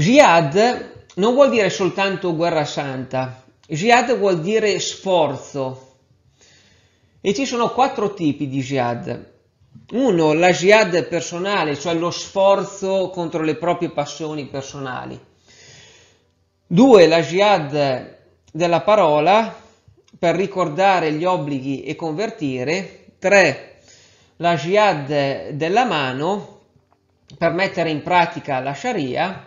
Jihad non vuol dire soltanto guerra santa, jihad vuol dire sforzo e ci sono quattro tipi di jihad. Uno, la jihad personale, cioè lo sforzo contro le proprie passioni personali. Due, la jihad della parola per ricordare gli obblighi e convertire. Tre, la jihad della mano per mettere in pratica la sharia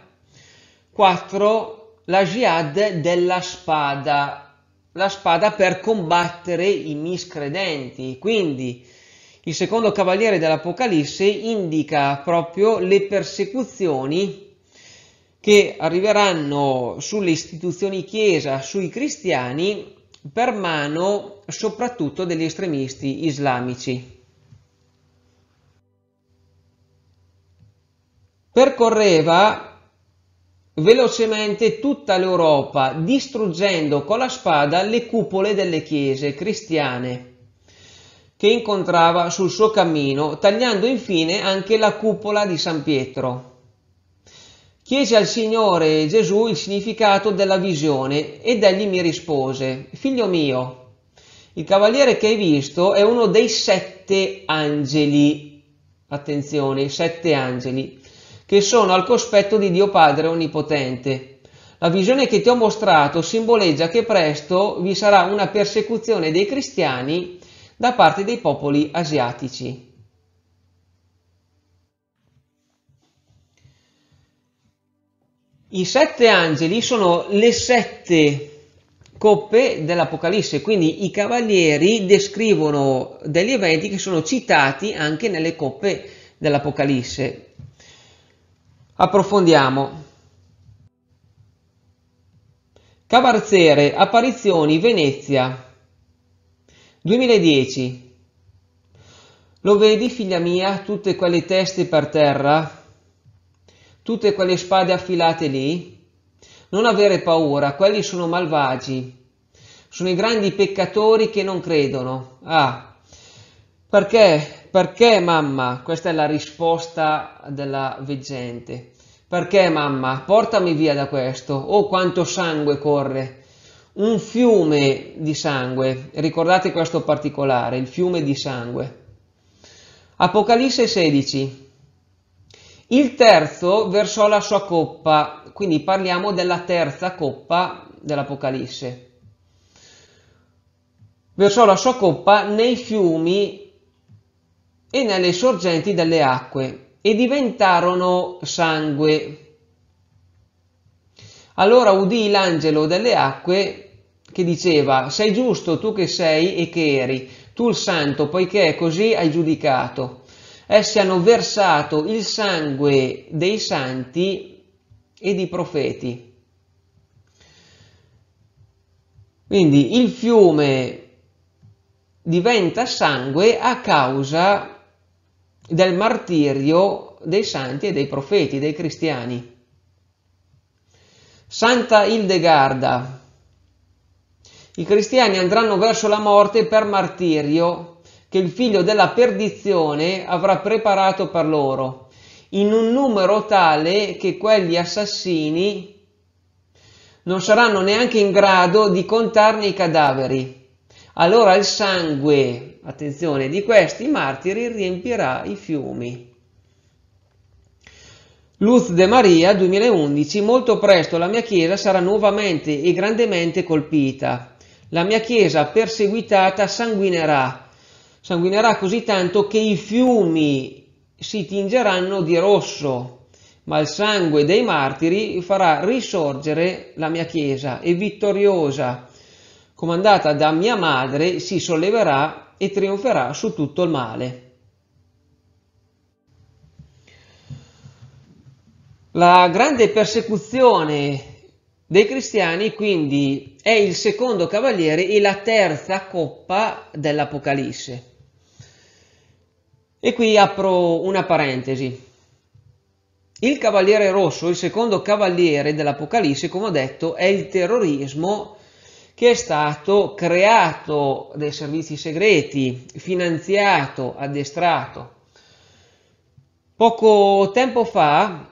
4. La jihad della spada, la spada per combattere i miscredenti. Quindi il secondo cavaliere dell'Apocalisse indica proprio le persecuzioni che arriveranno sulle istituzioni chiesa, sui cristiani, per mano soprattutto degli estremisti islamici. Percorreva velocemente tutta l'Europa, distruggendo con la spada le cupole delle chiese cristiane che incontrava sul suo cammino, tagliando infine anche la cupola di San Pietro. Chiese al Signore Gesù il significato della visione ed egli mi rispose, Figlio mio, il cavaliere che hai visto è uno dei sette angeli, attenzione, sette angeli, che sono al cospetto di Dio Padre Onnipotente. La visione che ti ho mostrato simboleggia che presto vi sarà una persecuzione dei cristiani da parte dei popoli asiatici. I sette angeli sono le sette coppe dell'Apocalisse, quindi i cavalieri descrivono degli eventi che sono citati anche nelle coppe dell'Apocalisse. Approfondiamo. Cavarzere, apparizioni, Venezia. 2010. Lo vedi, figlia mia, tutte quelle teste per terra? Tutte quelle spade affilate lì? Non avere paura, quelli sono malvagi. Sono i grandi peccatori che non credono. Ah, perché perché mamma? Questa è la risposta della veggente. Perché mamma? Portami via da questo. Oh, quanto sangue corre. Un fiume di sangue. Ricordate questo particolare, il fiume di sangue. Apocalisse 16. Il terzo versò la sua coppa, quindi parliamo della terza coppa dell'Apocalisse. Versò la sua coppa nei fiumi e nelle sorgenti delle acque e diventarono sangue. Allora udì l'angelo delle acque che diceva, sei giusto tu che sei e che eri, tu il santo, poiché è così hai giudicato. Essi hanno versato il sangue dei santi e di profeti. Quindi il fiume diventa sangue a causa di del martirio dei santi e dei profeti, dei cristiani. Santa Ildegarda. I cristiani andranno verso la morte per martirio che il figlio della perdizione avrà preparato per loro, in un numero tale che quegli assassini non saranno neanche in grado di contarne i cadaveri. Allora il sangue, attenzione, di questi martiri riempirà i fiumi. Luz de Maria 2011 Molto presto la mia chiesa sarà nuovamente e grandemente colpita. La mia chiesa perseguitata sanguinerà. Sanguinerà così tanto che i fiumi si tingeranno di rosso, ma il sangue dei martiri farà risorgere la mia chiesa e vittoriosa comandata da mia madre, si solleverà e trionferà su tutto il male. La grande persecuzione dei cristiani quindi è il secondo cavaliere e la terza coppa dell'Apocalisse. E qui apro una parentesi. Il cavaliere rosso, il secondo cavaliere dell'Apocalisse, come ho detto, è il terrorismo che è stato creato dai servizi segreti, finanziato, addestrato. Poco tempo fa,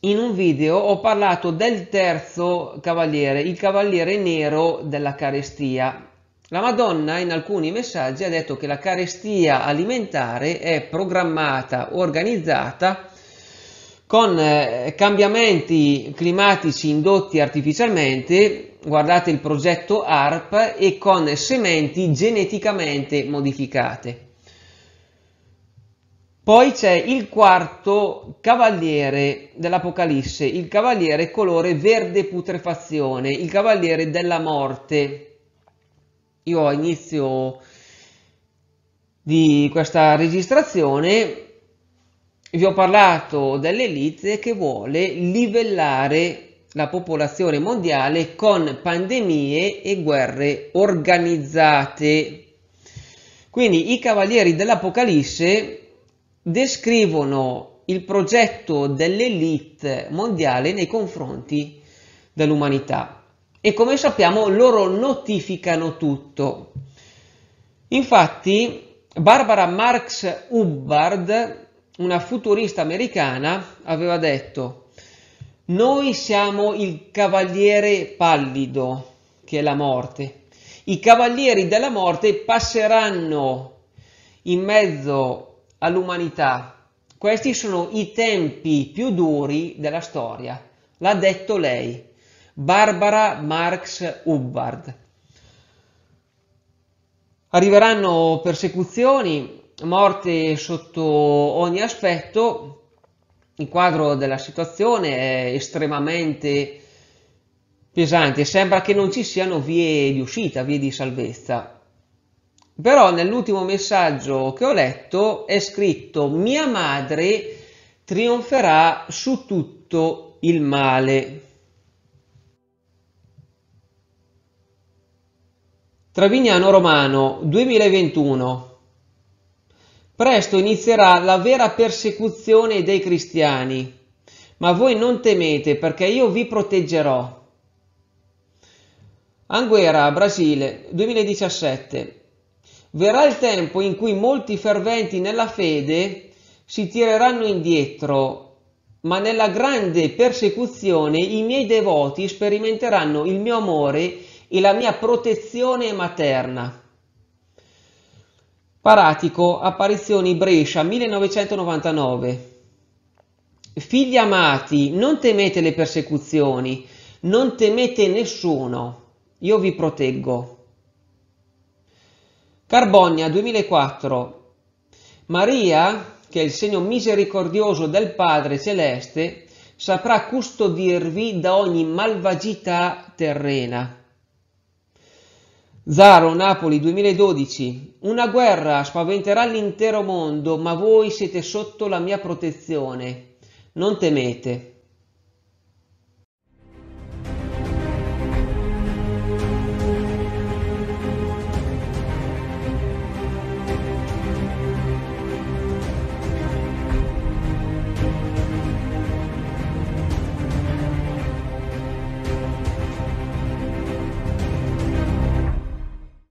in un video, ho parlato del terzo cavaliere, il cavaliere nero della carestia. La Madonna in alcuni messaggi ha detto che la carestia alimentare è programmata, organizzata con eh, cambiamenti climatici indotti artificialmente, guardate il progetto ARP, e con sementi geneticamente modificate. Poi c'è il quarto cavaliere dell'Apocalisse, il cavaliere colore verde putrefazione, il cavaliere della morte. Io a inizio di questa registrazione vi ho parlato dell'elite che vuole livellare la popolazione mondiale con pandemie e guerre organizzate. Quindi i cavalieri dell'Apocalisse descrivono il progetto dell'elite mondiale nei confronti dell'umanità e come sappiamo loro notificano tutto. Infatti Barbara Marx Hubbard una futurista americana aveva detto noi siamo il cavaliere pallido che è la morte i cavalieri della morte passeranno in mezzo all'umanità questi sono i tempi più duri della storia l'ha detto lei Barbara Marx Hubbard Arriveranno persecuzioni, morte sotto ogni aspetto, il quadro della situazione è estremamente pesante, sembra che non ci siano vie di uscita, vie di salvezza. Però nell'ultimo messaggio che ho letto è scritto mia madre trionferà su tutto il male. Travignano Romano 2021 Presto inizierà la vera persecuzione dei cristiani, ma voi non temete perché io vi proteggerò. Anguera, Brasile, 2017. Verrà il tempo in cui molti ferventi nella fede si tireranno indietro ma nella grande persecuzione i miei devoti sperimenteranno il mio amore e la mia protezione materna. Paratico, apparizioni Brescia 1999. Figli amati, non temete le persecuzioni, non temete nessuno, io vi proteggo. Carbogna 2004. Maria, che è il segno misericordioso del Padre Celeste, saprà custodirvi da ogni malvagità terrena. Zaro Napoli 2012 Una guerra spaventerà l'intero mondo, ma voi siete sotto la mia protezione. Non temete.